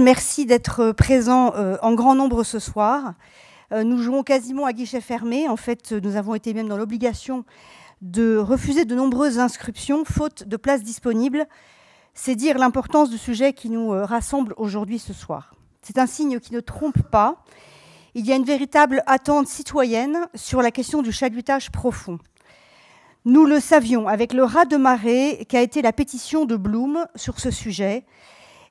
Merci d'être euh, présent euh, en grand nombre ce soir. Euh, nous jouons quasiment à guichet fermé. En fait, nous avons été même dans l'obligation de refuser de nombreuses inscriptions faute de places disponibles. C'est dire l'importance du sujet qui nous rassemble aujourd'hui ce soir. C'est un signe qui ne trompe pas. Il y a une véritable attente citoyenne sur la question du chalutage profond. Nous le savions avec le rat de marée qu'a été la pétition de Bloom sur ce sujet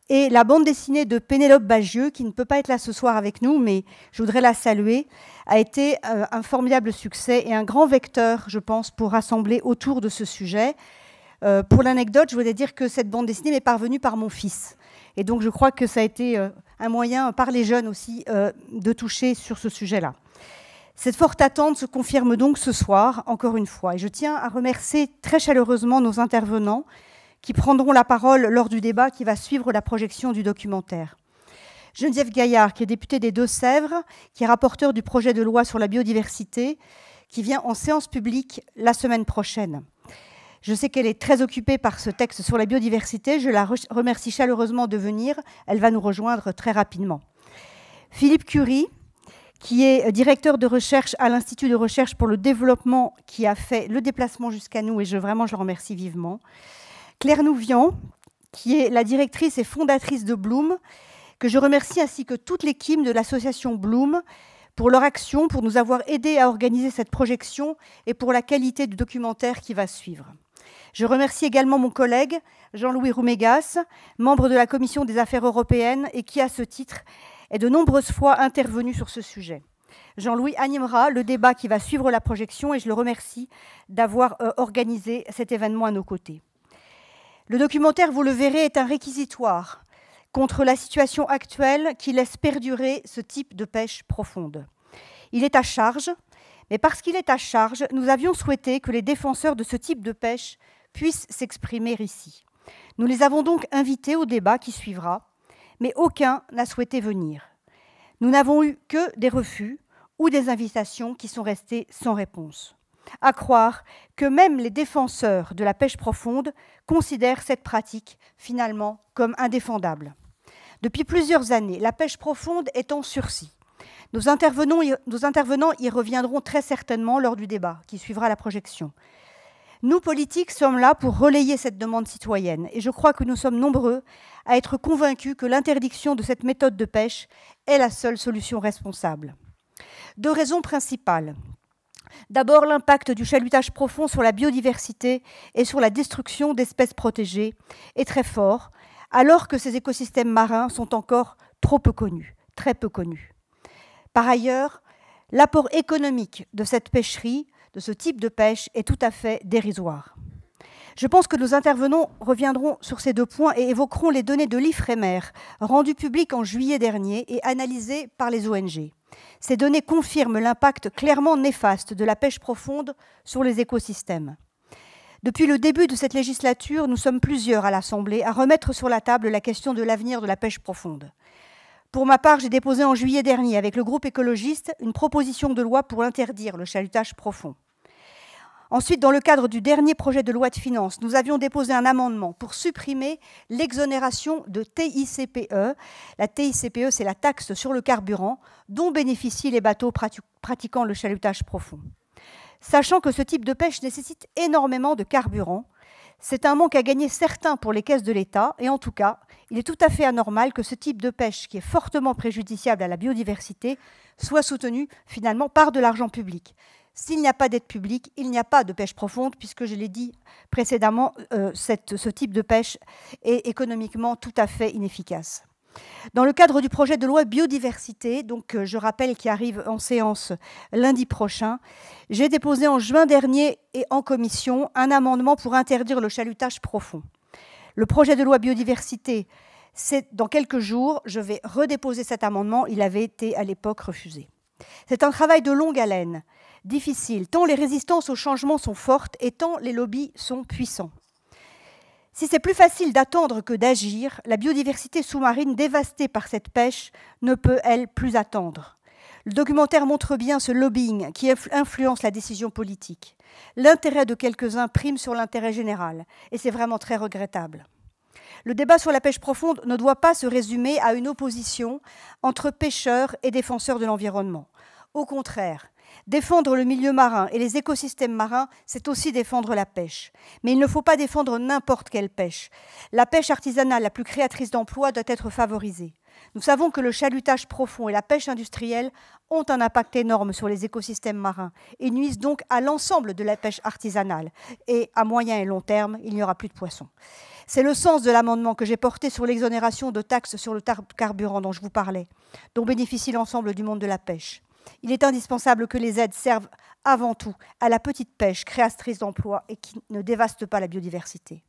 et la bande dessinée de Pénélope Bagieux, qui ne peut pas être là ce soir avec nous, mais je voudrais la saluer, a été euh, un formidable succès et un grand vecteur, je pense, pour rassembler autour de ce sujet. Euh, pour l'anecdote, je voudrais dire que cette bande dessinée m'est parvenue par mon fils. Et donc je crois que ça a été euh, un moyen, par les jeunes aussi, de toucher sur ce sujet-là. Cette forte attente se confirme donc ce soir, encore une fois. Et je tiens à remercier très chaleureusement nos intervenants, qui prendront la parole lors du débat qui va suivre la projection du documentaire. Geneviève Gaillard, qui est députée des Deux-Sèvres, qui est rapporteur du projet de loi sur la biodiversité, qui vient en séance publique la semaine prochaine. Je sais qu'elle est très occupée par ce texte sur la biodiversité. Je la remercie chaleureusement de venir. Elle va nous rejoindre très rapidement. Philippe Curie, qui est directeur de recherche à l'Institut de recherche pour le développement, qui a fait le déplacement jusqu'à nous, et je, vraiment, je le remercie vivement. Claire Nouvian, qui est la directrice et fondatrice de Bloom, que je remercie ainsi que toute l'équipe de l'association Bloom pour leur action, pour nous avoir aidés à organiser cette projection et pour la qualité du documentaire qui va suivre. Je remercie également mon collègue Jean-Louis Roumegas, membre de la Commission des affaires européennes et qui, à ce titre, est de nombreuses fois intervenu sur ce sujet. Jean-Louis animera le débat qui va suivre la projection et je le remercie d'avoir euh, organisé cet événement à nos côtés. Le documentaire, vous le verrez, est un réquisitoire contre la situation actuelle qui laisse perdurer ce type de pêche profonde. Il est à charge, mais parce qu'il est à charge, nous avions souhaité que les défenseurs de ce type de pêche puissent s'exprimer ici. Nous les avons donc invités au débat qui suivra, mais aucun n'a souhaité venir. Nous n'avons eu que des refus ou des invitations qui sont restées sans réponse à croire que même les défenseurs de la pêche profonde considèrent cette pratique finalement comme indéfendable. Depuis plusieurs années, la pêche profonde est en sursis. Nos intervenants, intervenants y reviendront très certainement lors du débat qui suivra la projection. Nous, politiques, sommes là pour relayer cette demande citoyenne et je crois que nous sommes nombreux à être convaincus que l'interdiction de cette méthode de pêche est la seule solution responsable. Deux raisons principales D'abord, l'impact du chalutage profond sur la biodiversité et sur la destruction d'espèces protégées est très fort, alors que ces écosystèmes marins sont encore trop peu connus, très peu connus. Par ailleurs, l'apport économique de cette pêcherie, de ce type de pêche, est tout à fait dérisoire. Je pense que nos intervenants reviendront sur ces deux points et évoqueront les données de l'IFREMER, rendues publiques en juillet dernier et analysées par les ONG. Ces données confirment l'impact clairement néfaste de la pêche profonde sur les écosystèmes. Depuis le début de cette législature, nous sommes plusieurs à l'Assemblée à remettre sur la table la question de l'avenir de la pêche profonde. Pour ma part, j'ai déposé en juillet dernier avec le groupe écologiste une proposition de loi pour interdire le chalutage profond. Ensuite, dans le cadre du dernier projet de loi de finances, nous avions déposé un amendement pour supprimer l'exonération de TICPE. La TICPE, c'est la taxe sur le carburant dont bénéficient les bateaux pratiquant le chalutage profond. Sachant que ce type de pêche nécessite énormément de carburant, c'est un manque à gagner certain pour les caisses de l'État, et en tout cas, il est tout à fait anormal que ce type de pêche, qui est fortement préjudiciable à la biodiversité, soit soutenu finalement par de l'argent public. S'il n'y a pas d'aide publique, il n'y a pas de pêche profonde, puisque je l'ai dit précédemment, euh, ce type de pêche est économiquement tout à fait inefficace. Dans le cadre du projet de loi biodiversité, donc euh, je rappelle qui arrive en séance lundi prochain, j'ai déposé en juin dernier et en commission un amendement pour interdire le chalutage profond. Le projet de loi biodiversité, c'est dans quelques jours, je vais redéposer cet amendement, il avait été à l'époque refusé. C'est un travail de longue haleine difficile, tant les résistances au changement sont fortes et tant les lobbies sont puissants. Si c'est plus facile d'attendre que d'agir, la biodiversité sous-marine dévastée par cette pêche ne peut, elle, plus attendre. Le documentaire montre bien ce lobbying qui influence la décision politique. L'intérêt de quelques-uns prime sur l'intérêt général, et c'est vraiment très regrettable. Le débat sur la pêche profonde ne doit pas se résumer à une opposition entre pêcheurs et défenseurs de l'environnement. Au contraire, Défendre le milieu marin et les écosystèmes marins, c'est aussi défendre la pêche. Mais il ne faut pas défendre n'importe quelle pêche. La pêche artisanale, la plus créatrice d'emplois, doit être favorisée. Nous savons que le chalutage profond et la pêche industrielle ont un impact énorme sur les écosystèmes marins et nuisent donc à l'ensemble de la pêche artisanale. Et à moyen et long terme, il n'y aura plus de poissons. C'est le sens de l'amendement que j'ai porté sur l'exonération de taxes sur le carburant dont je vous parlais, dont bénéficie l'ensemble du monde de la pêche. Il est indispensable que les aides servent avant tout à la petite pêche créatrice d'emplois et qui ne dévaste pas la biodiversité.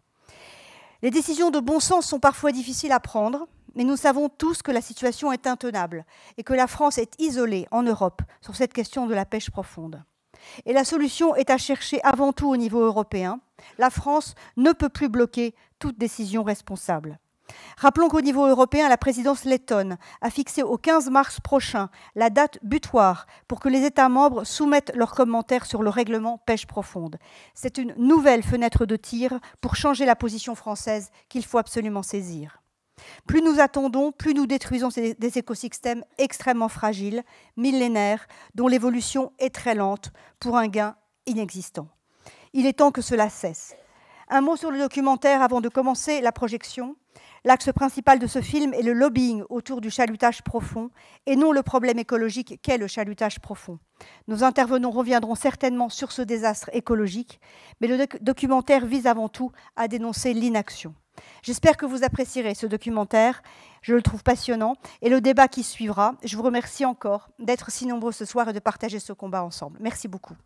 Les décisions de bon sens sont parfois difficiles à prendre, mais nous savons tous que la situation est intenable et que la France est isolée en Europe sur cette question de la pêche profonde. Et la solution est à chercher avant tout au niveau européen. La France ne peut plus bloquer toute décision responsable. Rappelons qu'au niveau européen, la présidence lettonne a fixé au 15 mars prochain la date butoir pour que les États membres soumettent leurs commentaires sur le règlement pêche profonde. C'est une nouvelle fenêtre de tir pour changer la position française qu'il faut absolument saisir. Plus nous attendons, plus nous détruisons des écosystèmes extrêmement fragiles, millénaires, dont l'évolution est très lente pour un gain inexistant. Il est temps que cela cesse. Un mot sur le documentaire avant de commencer la projection. L'axe principal de ce film est le lobbying autour du chalutage profond et non le problème écologique qu'est le chalutage profond. Nos intervenants reviendront certainement sur ce désastre écologique, mais le documentaire vise avant tout à dénoncer l'inaction. J'espère que vous apprécierez ce documentaire, je le trouve passionnant, et le débat qui suivra. Je vous remercie encore d'être si nombreux ce soir et de partager ce combat ensemble. Merci beaucoup.